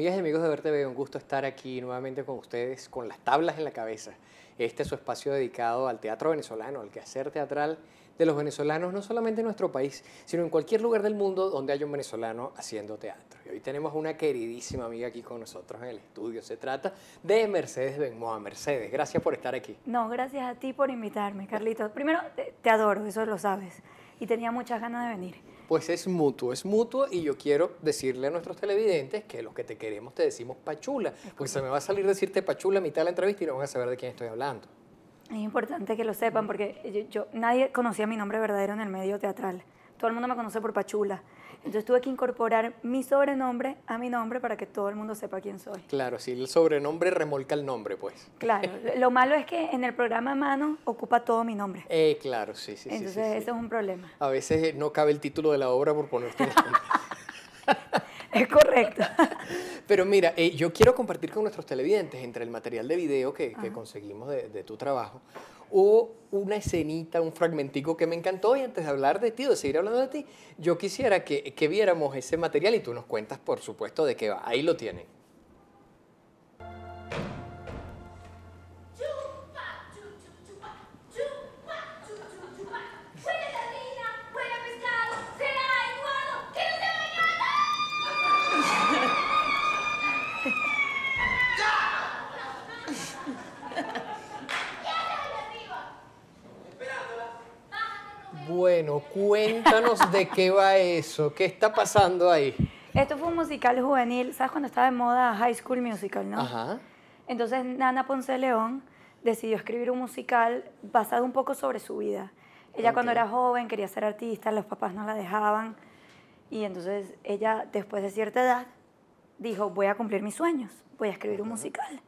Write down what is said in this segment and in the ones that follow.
Amigas y amigos de Verte un gusto estar aquí nuevamente con ustedes, con las tablas en la cabeza. Este es su espacio dedicado al teatro venezolano, al quehacer teatral de los venezolanos, no solamente en nuestro país, sino en cualquier lugar del mundo donde haya un venezolano haciendo teatro. Y hoy tenemos una queridísima amiga aquí con nosotros en el estudio. Se trata de Mercedes Benmoa. Mercedes, gracias por estar aquí. No, gracias a ti por invitarme, Carlitos. Primero, te, te adoro, eso lo sabes. Y tenía muchas ganas de venir pues es mutuo, es mutuo y yo quiero decirle a nuestros televidentes que los que te queremos te decimos pachula, porque se me va a salir decirte pachula a mitad de la entrevista y no van a saber de quién estoy hablando. Es importante que lo sepan porque yo, nadie conocía mi nombre verdadero en el medio teatral. Todo el mundo me conoce por pachula. Yo tuve que incorporar mi sobrenombre a mi nombre para que todo el mundo sepa quién soy. Claro, si el sobrenombre remolca el nombre, pues. Claro, lo malo es que en el programa Mano ocupa todo mi nombre. Eh, claro, sí, sí, sí. Entonces eso es un problema. A veces no cabe el título de la obra por poner nombre. es correcto. Pero mira, eh, yo quiero compartir con nuestros televidentes, entre el material de video que, conseguimos de tu trabajo, o una escenita, un fragmentico que me encantó y antes de hablar de ti, de seguir hablando de ti, yo quisiera que, que viéramos ese material y tú nos cuentas, por supuesto, de qué va. Ahí lo tienen. cuéntanos de qué va eso, qué está pasando ahí. Esto fue un musical juvenil, ¿sabes cuando estaba de moda High School Musical, no? Ajá. Entonces Nana Ponce León decidió escribir un musical basado un poco sobre su vida. Ella cuando era joven quería ser artista, los papás no la dejaban y entonces ella después de cierta edad dijo, voy a cumplir mis sueños, voy a escribir un musical.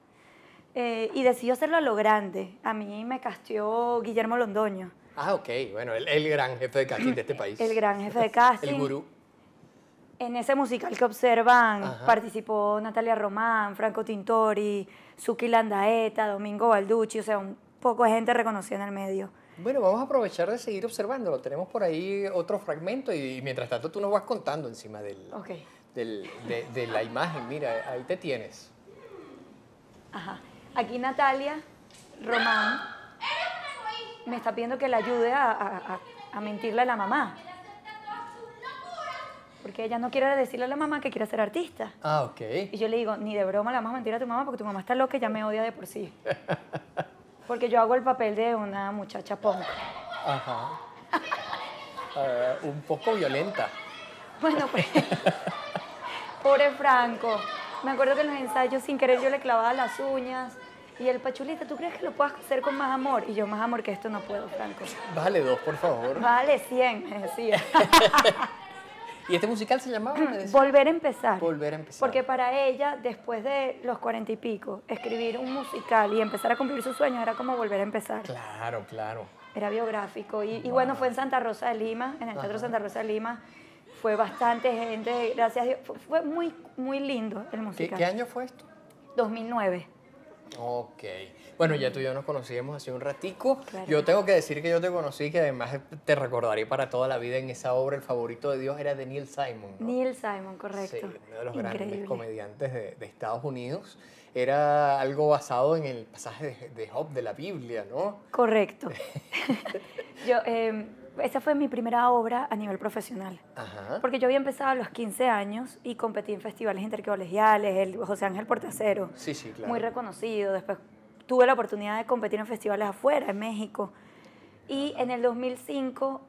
Eh, y decidió hacerlo a lo grande. A mí me castió Guillermo Londoño. Ah, ok, bueno, el, gran jefe de casting de este país. El gran jefe de casting. el gurú. En ese musical que observan participó Natalia Román, Franco Tintori, Suki Landaeta, Domingo Balducci, o sea, un poco de gente reconocida en el medio. Bueno, vamos a aprovechar de seguir observándolo. Tenemos por ahí otro fragmento y, mientras tanto tú nos vas contando encima del, de, de la imagen. Mira, ahí te tienes. Ajá. Aquí Natalia Román me está pidiendo que le ayude a, mentirle a la mamá. Porque ella no quiere decirle a la mamá que quiere ser artista. Ah, ok. Y yo le digo, ni de broma la vamos a mentir a tu mamá porque tu mamá está loca y ya me odia de por sí. Porque yo hago el papel de una muchacha punk. Ajá. Ah, un poco violenta. Bueno, pues. Pobre Franco. Me acuerdo que en los ensayos, sin querer, yo le clavaba las uñas. Y el pachulita, ¿tú crees que lo puedas hacer con más amor? Y yo, más amor que esto no puedo, Franco. Vale dos, por favor. Vale cien, me decía. ¿Y este musical se llamaba? Mm, volver a empezar. Volver a empezar. Porque para ella, después de los cuarenta y pico, escribir un musical y empezar a cumplir sus sueños era como volver a empezar. Claro, claro. Era biográfico. Y, bueno, fue en Santa Rosa de Lima, en el Teatro Santa Rosa de Lima. Fue bastante gente, gracias a Dios. Fue muy, muy lindo el musical. ¿Qué, qué año fue esto? 2009. Ok. Bueno, ya tú y yo nos conocíamos hace un ratico. Yo tengo que decir que yo te conocí, que además te recordaré para toda la vida en esa obra, El favorito de Dios era de Neil Simon. Neil Simon, correcto. Sí, uno de los grandes comediantes de, Estados Unidos. Era algo basado en el pasaje de, Job de la Biblia, ¿no? Correcto. yo, em, esa fue mi primera obra a nivel profesional. Porque yo había empezado a los 15 años y competí en festivales intercolegiales, el José Ángel Portacero, muy reconocido. Después tuve la oportunidad de competir en festivales afuera, en México. Y en el 2005,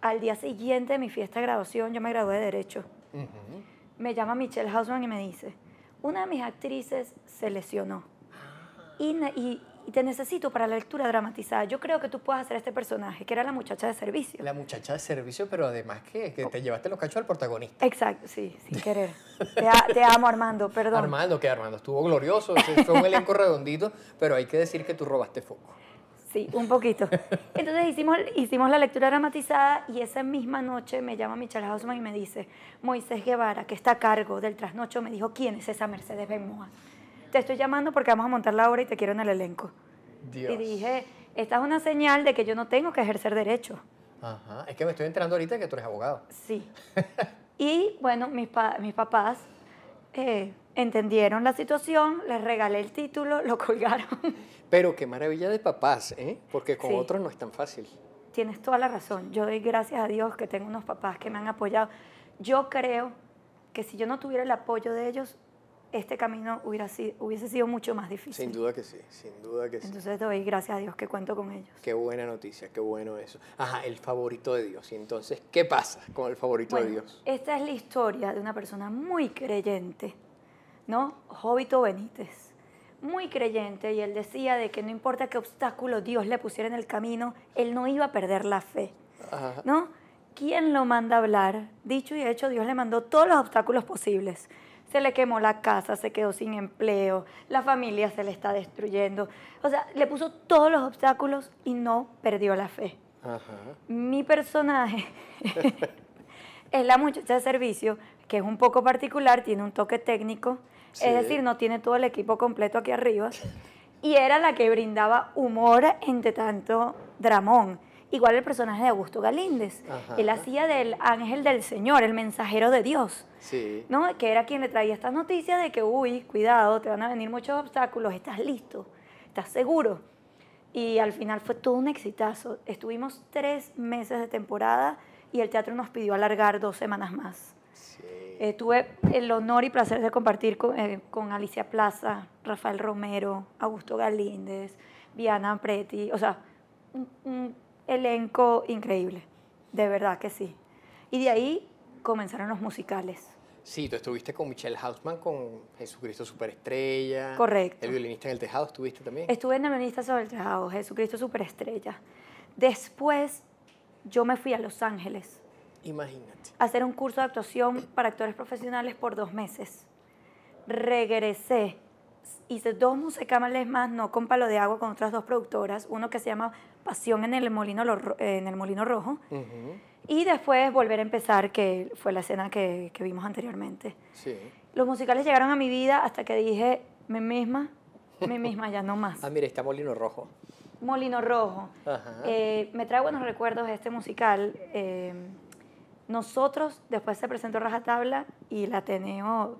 al día siguiente de mi fiesta de graduación, yo me gradué de Derecho. Me llama Michelle Hausman y me dice, una de mis actrices se lesionó. Ah. y y te necesito para la lectura dramatizada. Yo creo que tú puedes hacer este personaje, que era la muchacha de servicio. La muchacha de servicio, pero además que, te oh. llevaste los cachos al protagonista. Exacto, sí, sin querer. te, amo, Armando, perdón. Armando, que Armando estuvo glorioso, fue un elenco redondito, pero hay que decir que tú robaste foco. Sí, un poquito. Entonces hicimos, hicimos la lectura dramatizada y esa misma noche me llama Michelle Hausman y me dice, Moisés Guevara, que está a cargo del trasnocho, me dijo, ¿quién es esa Mercedes Benmoa? te estoy llamando porque vamos a montar la obra y te quiero en el elenco. Y dije, esta es una señal de que yo no tengo que ejercer derecho. Ajá, es que me estoy enterando ahorita que tú eres abogado. Sí. y bueno, mis, papás eh, entendieron la situación, les regalé el título, lo colgaron. Pero qué maravilla de papás, ¿eh? Porque con otros no es tan fácil. Tienes toda la razón. Yo doy gracias a Dios que tengo unos papás que me han apoyado. Yo creo que si yo no tuviera el apoyo de ellos, este camino hubiera sido, hubiese sido mucho más difícil. Sin duda que sí, sin duda que sí. Entonces doy gracias a Dios que cuento con ellos. Qué buena noticia, qué bueno eso. Ajá, el favorito de Dios. Y entonces, ¿qué pasa con el favorito de Dios? Esta es la historia de una persona muy creyente, ¿no? Jóbito Benítez, muy creyente, y él decía de que no importa qué obstáculo Dios le pusiera en el camino, él no iba a perder la fe, ¿no? ¿Quién lo manda a hablar? Dicho y hecho, Dios le mandó todos los obstáculos posibles se le quemó la casa, se quedó sin empleo, la familia se le está destruyendo. O sea, le puso todos los obstáculos y no perdió la fe. Mi personaje es la muchacha de servicio, que es un poco particular, tiene un toque técnico, es decir, no tiene todo el equipo completo aquí arriba, y era la que brindaba humor entre tanto dramón. Igual el personaje de Augusto Galíndez. Él hacía del ángel del Señor, el mensajero de Dios. Sí. ¿no? Que era quien le traía estas noticias de que, uy, cuidado, te van a venir muchos obstáculos, estás listo, estás seguro. Y al final fue todo un exitazo. Estuvimos tres meses de temporada y el teatro nos pidió alargar dos semanas más. Sí. Eh, tuve el honor y placer de compartir eh, con, Alicia Plaza, Rafael Romero, Augusto Galíndez, Viana Preti, o sea, un elenco increíble, de verdad que sí. Y de ahí comenzaron los musicales. Sí, tú estuviste con Michelle Hausman, con Jesucristo Superestrella. Correcto. El violinista en el tejado, ¿estuviste también? Estuve en el violinista sobre el tejado, Jesucristo Superestrella. Después yo me fui a Los Ángeles. Imagínate. hacer un curso de actuación para actores profesionales por dos meses. Regresé. Hice dos musicales más, no con palo de agua, con otras dos productoras. Uno que se llama Pasión en el Molino, en el molino Rojo. Y después Volver a empezar, que fue la escena que, vimos anteriormente. Los musicales llegaron a mi vida hasta que dije, me misma, me misma, ya no más. ah, mira, está Molino Rojo. Molino Rojo. Eh, me trae buenos recuerdos de este musical. Eh, nosotros, después se presentó tabla y el Ateneo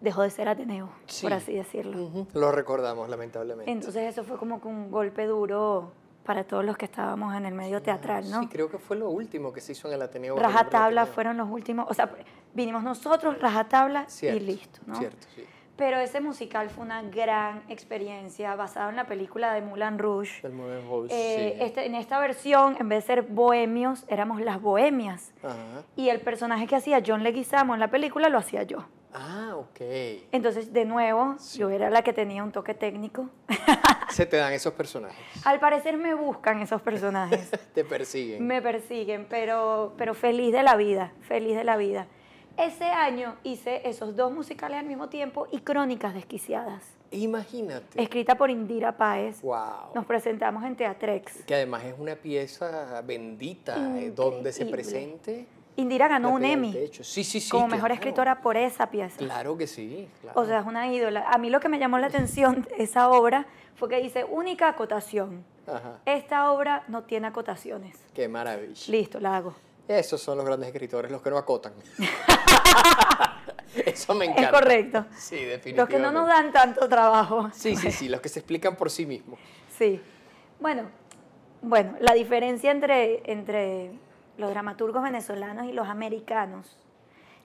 dejó de ser Ateneo, por así decirlo. Lo recordamos, lamentablemente. Entonces eso fue como que un golpe duro para todos los que estábamos en el medio teatral, ¿no? Sí, creo que fue lo último que se hizo en el Ateneo. Rajatabla fueron los últimos, o sea, vinimos nosotros, rajatabla cierto, y listo, ¿no? Cierto, sí. Pero ese musical fue una gran experiencia basada en la película de Moulin Rouge. Rouge eh, este, en esta versión, en vez de ser bohemios, éramos las bohemias. Y el personaje que hacía John Leguizamo en la película lo hacía yo. Ah, ok. Entonces, de nuevo, yo era la que tenía un toque técnico. Se te dan esos personajes. Al parecer me buscan esos personajes. te persiguen. Me persiguen, pero, pero feliz de la vida, feliz de la vida. Ese año hice esos dos musicales al mismo tiempo y Crónicas Desquiciadas. Imagínate. Escrita por Indira Páez. Wow. Nos presentamos en Teatrex. Que además es una pieza bendita, eh, donde se presente Indira ganó un Emmy como mejor escritora por esa pieza. Claro que sí. O sea, es una ídola. A mí lo que me llamó la atención esa obra fue que dice única acotación. Esta obra no tiene acotaciones. Qué maravilla. Listo, la hago. Esos son los grandes escritores, los que no acotan. Eso me encanta. Es correcto. Sí, definitivamente. Los que no nos dan tanto trabajo. Sí, sí, sí, los que se explican por sí mismos. Sí. Bueno, bueno, la diferencia entre, entre los dramaturgos venezolanos y los americanos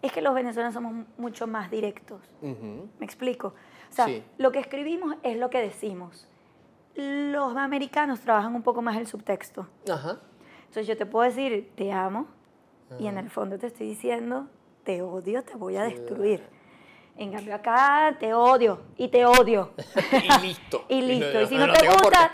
es que los venezolanos somos mucho más directos. ¿Me explico? O sea, lo que escribimos es lo que decimos. Los americanos trabajan un poco más el subtexto. Entonces yo te puedo decir, te amo, y en el fondo te estoy diciendo, te odio, te voy a destruir. En cambio acá, te odio, y te odio. y listo. y listo. Y, si no, te gusta...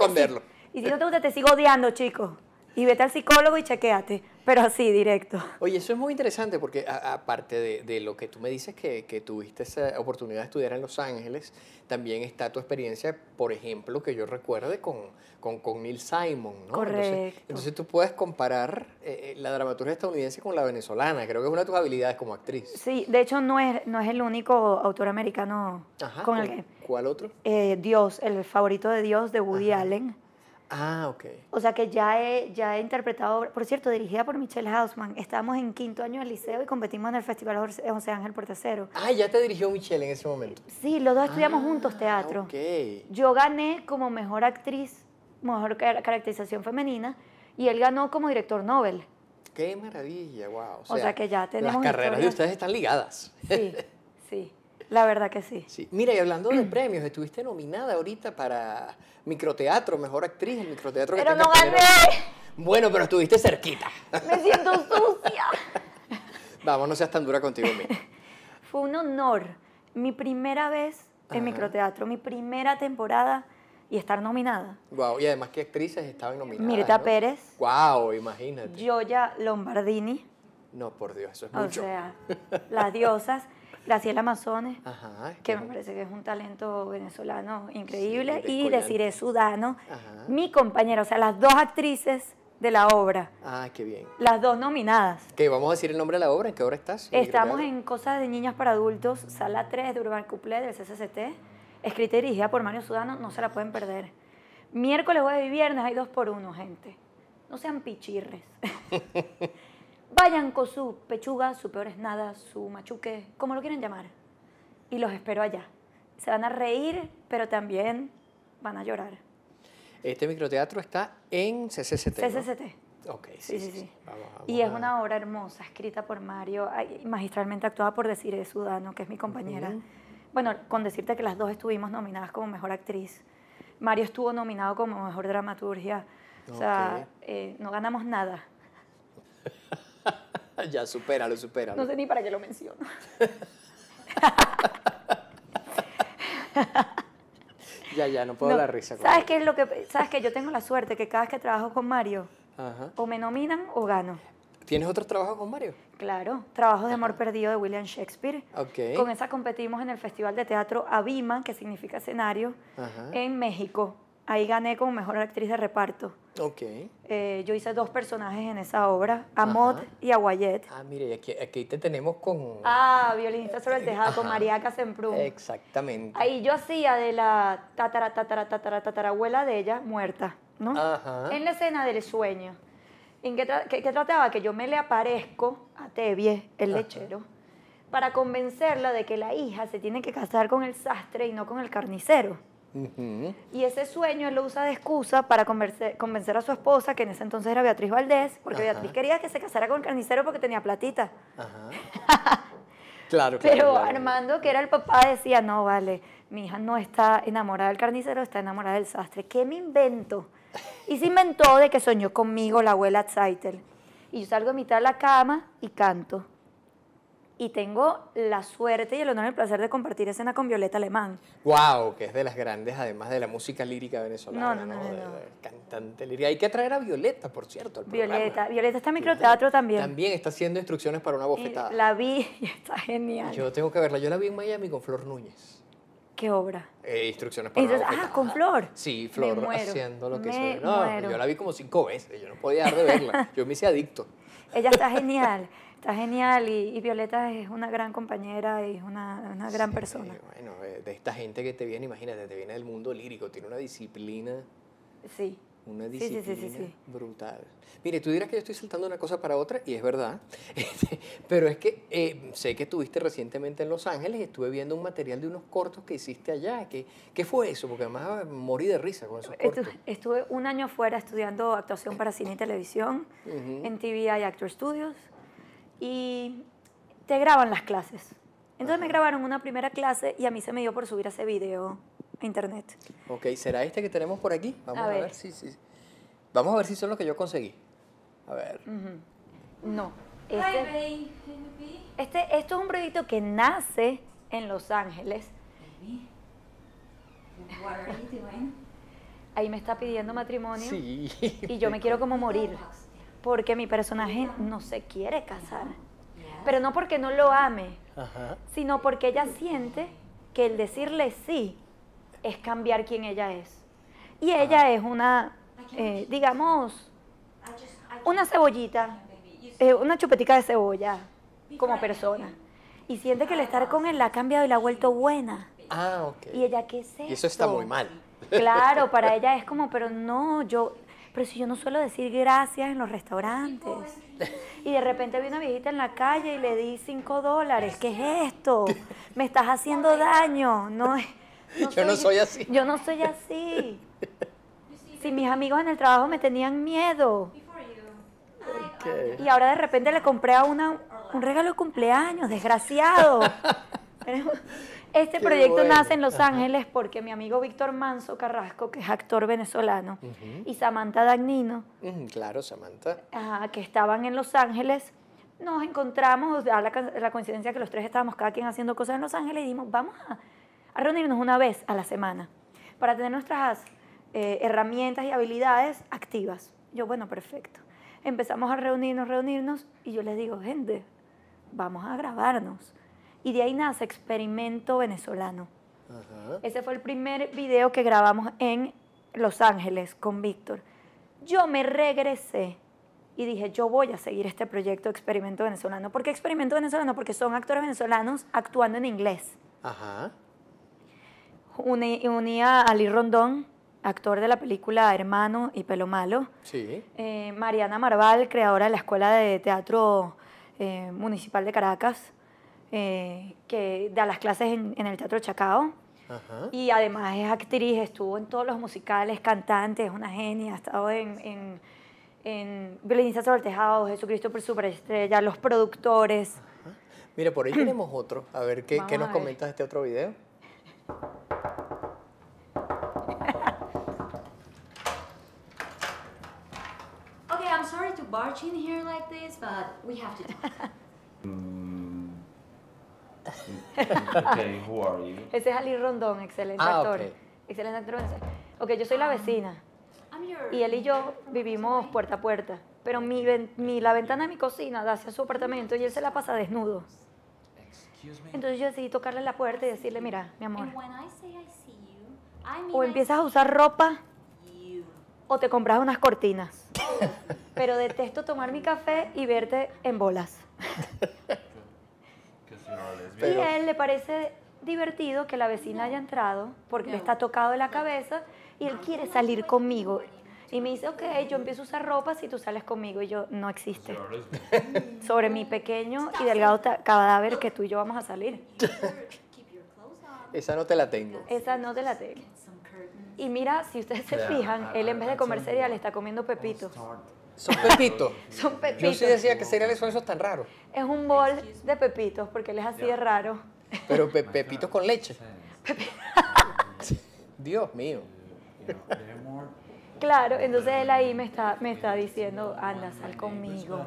Te, sigo odiando, chico. Y vete al psicólogo y chequeate pero así, directo. Oye, eso es muy interesante porque aparte de, lo que tú me dices que, tuviste esa oportunidad de estudiar en Los Ángeles, también está tu experiencia, por ejemplo, que yo recuerde con, con, Neil Simon, ¿no? Correcto. Entonces, tú puedes comparar eh, eh, la dramaturgia estadounidense con la venezolana, creo que es una de tus habilidades como actriz. Sí, de hecho no es, no es el único autor americano con el que... ¿Cuál otro? Eh, Dios, el favorito de Dios de Woody Allen Ah, ok. O sea que ya he, ya he interpretado, por cierto, dirigida por Michelle Hausman. Estábamos en quinto año del liceo y competimos en el Festival eh, José Ángel Portacero. Ah, ya te dirigió Michelle en ese momento. Sí, los dos estudiamos ah, juntos teatro. Ok. Yo gané como mejor actriz, mejor caracterización femenina, y él ganó como director Nobel. Qué maravilla, wow. O sea, que ya tenemos. Las carreras de ustedes están ligadas. Sí. La verdad que sí. Mira, y hablando de premios, estuviste nominada ahorita para microteatro, mejor actriz, en microteatro que Pero no gané. Bueno, pero estuviste cerquita. Me siento sucia. Vamos, no seas tan dura contigo misma. Fue un honor. Mi primera vez en microteatro, mi primera temporada y estar nominada. Wow, y además qué actrices estaban nominadas. Mirta Pérez. Wow, imagínate. Joya Lombardini. No, por Dios, eso es mucho. O sea, las diosas. Graciela Mazones, que me parece que es un talento venezolano increíble, y Desiree Sudano, mi compañera, o sea, las dos actrices de la obra. Ah, qué bien. Las dos nominadas. ¿Qué, vamos a decir el nombre de la obra, ¿en qué obra estás? Estamos en Cosas de Niñas para Adultos, sala 3 de Urban Couplet del CCCT, escrita y dirigida por Mario Sudano, no se la pueden perder. Miércoles, jueves y viernes hay dos por uno, gente. No sean pichirres. Vayan con su pechuga, su peor es nada, su machuque, como lo quieren llamar. Y los espero allá. Se van a reír, pero también van a llorar. Este microteatro está en CCCT. CCCT. Ok, sí, sí. sí, y es una obra hermosa, escrita por Mario, magistralmente actuada por Desiree Sudano, que es mi compañera. Bueno, con decirte que las dos estuvimos nominadas como mejor actriz. Mario estuvo nominado como mejor dramaturgia. O sea, eh, no ganamos nada. ya, supéralo, supéralo. No sé ni para qué lo menciono. ya, ya, no puedo la risa. ¿Sabes qué es lo que sabes que yo tengo la suerte que cada vez que trabajo con Mario o me nominan o gano. ¿Tienes otro trabajo con Mario? Claro, Trabajo de Amor Perdido de William Shakespeare. Okay. Con esa competimos en el Festival de Teatro Abima, que significa escenario, en México. Ahí gané como mejor actriz de reparto. Ok. Eh, yo hice dos personajes en esa obra, a y a Guayet. Ah, mire, aquí, aquí te tenemos con... Ah, violinista sobre el tejado, con en Semprún. Exactamente. Ahí yo hacía de la tatara, tatara, tatara, tatarabuela de ella, muerta, ¿no? Ajá. En la escena del sueño. ¿En qué, trataba? Que yo me le aparezco a Tevye, el lechero, para convencerla de que la hija se tiene que casar con el sastre y no con el carnicero. Y ese sueño él lo usa de excusa para convencer, a su esposa, que en ese entonces era Beatriz Valdés, porque Beatriz quería que se casara con el carnicero porque tenía platita. claro, Pero Armando, que era el papá, decía, no, vale, mi hija no está enamorada del carnicero, está enamorada del sastre. ¿Qué me invento? Y se inventó de que soñó conmigo la abuela Zeitel. Y yo salgo a mitad de la cama y canto y tengo la suerte y el honor y el placer de compartir escena con Violeta Alemán. ¡Wow! Que es de las grandes, además de la música lírica venezolana, ¿no? no, no, no cantante lírica. Hay que atraer a Violeta, por cierto, al Violeta. Programa. Violeta está en microteatro también. También está haciendo instrucciones para una bofetada. la vi y está genial. Yo tengo que verla. Yo la vi en Miami con Flor Núñez. ¿Qué obra? Eh, instrucciones para una ah, bofetada. Ah, con Flor. Sí, Flor haciendo lo que hizo. No, yo la vi como cinco veces. Yo no podía dejar de verla. Yo me hice adicto. Ella está genial está genial y, Violeta es una gran compañera y es una, una gran persona. Bueno, eh, de esta gente que te viene, imagínate, te viene del mundo lírico, tiene una disciplina. Sí. Una disciplina brutal. Mire, tú dirás que yo estoy saltando una cosa para otra, y es verdad, este, pero es que eh, sé que estuviste recientemente en Los Ángeles y estuve viendo un material de unos cortos que hiciste allá. ¿Qué, fue eso? Porque además ah, morí de risa con esos cortos. Estuve un año fuera estudiando actuación para cine y televisión en TVI y Actor Studios y te graban las clases. Entonces me grabaron una primera clase y a mí se me dio por subir ese video a internet. Ok, ¿será este que tenemos por aquí? Vamos a, ver. si, Vamos a ver si son los que yo conseguí. A ver. No. Este, este, esto es un proyecto que nace en Los Ángeles. Ahí me está pidiendo matrimonio. Sí. Y yo me quiero como morir porque mi personaje no se quiere casar. Pero no porque no lo ame, sino porque ella siente que el decirle sí es cambiar quién ella es. Y ella es una, eh, digamos, una cebollita, eh, una chupetica de cebolla como persona. Y siente que el estar con él la ha cambiado y la ha vuelto buena. Ah, ok. Y ella, ¿qué es eso está muy mal. Claro, para ella es como, pero no, yo, pero si yo no suelo decir gracias en los restaurantes. Y de repente vi una viejita en la calle y le di cinco dólares. ¿Qué es esto? Me estás haciendo daño. No, yo no soy así. Yo no soy así. Si mis amigos en el trabajo me tenían miedo. Y ahora de repente le compré a una un regalo de cumpleaños, desgraciado. Este proyecto nace en Los Ángeles porque mi amigo Víctor Manso Carrasco, que es actor venezolano, y Samantha Dagnino. claro, Samantha. Ah, que estaban en Los Ángeles, nos encontramos, la, la, coincidencia que los tres estábamos cada quien haciendo cosas en Los Ángeles, y dijimos, vamos a, reunirnos una vez a la semana para tener nuestras eh, herramientas y habilidades activas. Yo, bueno, perfecto. Empezamos a reunirnos, reunirnos, y yo les digo, gente, vamos a grabarnos y de ahí nace Experimento Venezolano. Ese fue el primer video que grabamos en Los Ángeles con Víctor. Yo me regresé y dije, yo voy a seguir este proyecto Experimento Venezolano. ¿Por qué Experimento Venezolano? Porque son actores venezolanos actuando en inglés. unía a Ali Rondón, actor de la película Hermano y Pelo Malo. Eh, Mariana Marval, creadora de la Escuela de Teatro eh, Municipal de Caracas. Eh, que da las clases en, el Teatro Chacao. Y además es actriz, estuvo en todos los musicales, cantante, es una genia, ha estado en, en, Violinista sobre el Tejado, Jesucristo por Superestrella, Los Productores. Mire, Mira, por ahí tenemos otro. A ver, ¿qué, ¿qué nos comentas de este otro video? Ok, I'm sorry to barge in here like this, but we Ese es Ali Rondón, excelente ah, actor. Excelente actor. Ok, yo soy la ah. vecina. Y él y yo vivimos puerta a puerta. Pero la ventana de mi cocina da hacia su apartamento y él se la pasa desnudo. Entonces yo decidí tocarle la puerta y decirle, mira, mi amor. O empiezas a usar ropa o te compras unas cortinas. Oh. Pero detesto tomar mi café y verte en bolas. Y a él le parece divertido que la vecina haya entrado porque le está tocado en la cabeza y él quiere salir conmigo. Y me dice, ok, yo empiezo a usar ropa si tú sales conmigo. Y yo, no existe. Sobre mi pequeño y delgado cadáver que tú y yo vamos a salir. Esa no te la tengo. Esa no te la tengo. Y mira, si ustedes se fijan, él en vez de comer cereal está comiendo pepitos. Son pepitos. Son pepitos. Yo sí decía que cereales son esos tan raros. Es un bol de pepitos, porque él es así de raro. Pero pepitos con leche. Dios mío. Claro, entonces él ahí me está, me está diciendo, anda, sal conmigo.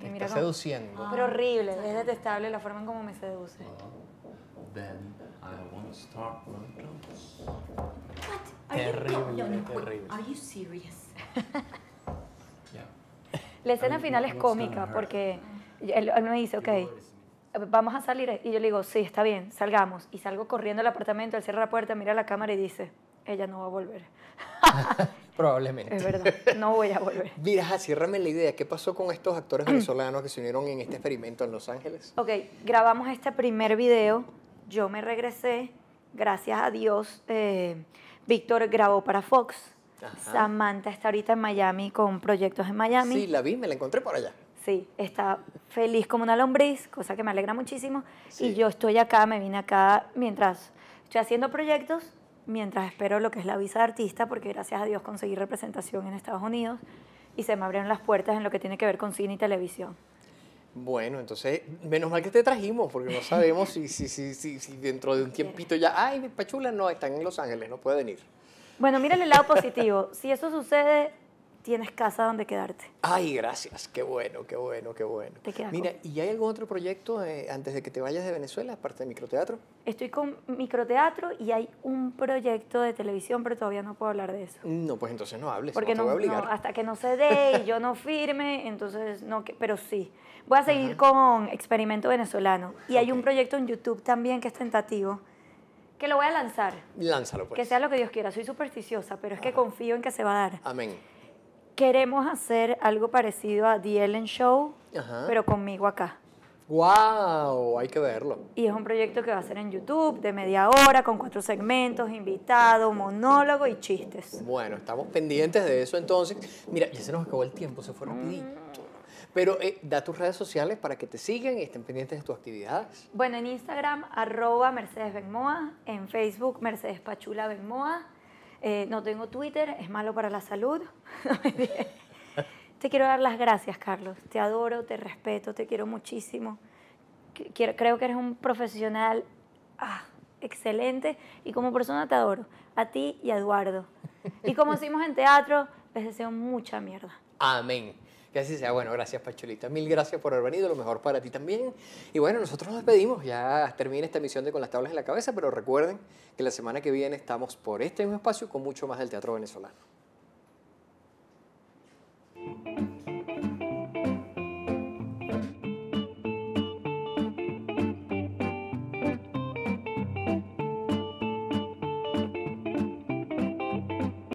me está seduciendo. pero horrible, es detestable la forma en cómo me seduce. Terrible, terrible. Are you La escena final es cómica porque él, me dice, ok, vamos a salir. Y yo le digo, sí, está bien, salgamos. Y salgo corriendo al apartamento, él cierra la puerta, mira la cámara y dice, ella no va a volver. Probablemente. Es verdad, no voy a volver. Mira, ciérrame la idea. ¿Qué pasó con estos actores venezolanos que se unieron en este experimento en Los Ángeles? Ok, grabamos este primer video. Yo me regresé. Gracias a Dios, eh, Víctor grabó para Fox. Samantha está ahorita en Miami con proyectos en Miami. Sí, la vi, me la encontré por allá. Sí, está feliz como una lombriz, cosa que me alegra muchísimo. Y yo estoy acá, me vine acá mientras estoy haciendo proyectos, mientras espero lo que es la visa de artista, porque gracias a Dios conseguí representación en Estados Unidos y se me abrieron las puertas en lo que tiene que ver con cine y televisión. Bueno, entonces, menos mal que te trajimos, porque no sabemos si, si, si, si, dentro de un tiempito ya, ay, Pachula, no, están en Los Ángeles, no puede venir. Bueno, mira el lado positivo. Si eso sucede, tienes casa donde quedarte. Ay, gracias. Qué bueno, qué bueno, qué bueno. Te quedas Mira, ¿y hay algún otro proyecto eh, antes de que te vayas de Venezuela, aparte de microteatro? Estoy con microteatro y hay un proyecto de televisión, pero todavía no puedo hablar de eso. No, pues entonces no hables. Porque no, hasta que no se dé y yo no firme, entonces no, pero sí. Voy a seguir con Experimento Venezolano. Y hay un proyecto en YouTube también que es tentativo que lo voy a lanzar. Lánzalo, pues. Que sea lo que Dios quiera. Soy supersticiosa, pero es que confío en que se va a dar. Amén. Queremos hacer algo parecido a The Ellen Show, pero conmigo acá. ¡Wow! Hay que verlo. Y es un proyecto que va a ser en YouTube de media hora, con cuatro segmentos, invitado, monólogo y chistes. Bueno, estamos pendientes de eso entonces. Mira, ya se nos acabó el tiempo, se fue rapidito. Pero eh, da tus redes sociales para que te sigan y estén pendientes de tus actividades. Bueno, en Instagram, arroba Mercedes Benmoa, en Facebook, Mercedes Pachula Benmoa. Eh, no tengo Twitter, es malo para la salud. te quiero dar las gracias, Carlos. Te adoro, te respeto, te quiero muchísimo. creo que eres un profesional ah, excelente y como persona te adoro. A ti y a Eduardo. Y como decimos en teatro, les deseo mucha mierda. Amén así sea. Bueno, gracias, Pacholita. Mil gracias por haber venido. Lo mejor para ti también. Y bueno, nosotros nos despedimos. Ya termina esta emisión de Con las tablas en la cabeza, pero recuerden que la semana que viene estamos por este mismo espacio con mucho más del teatro venezolano.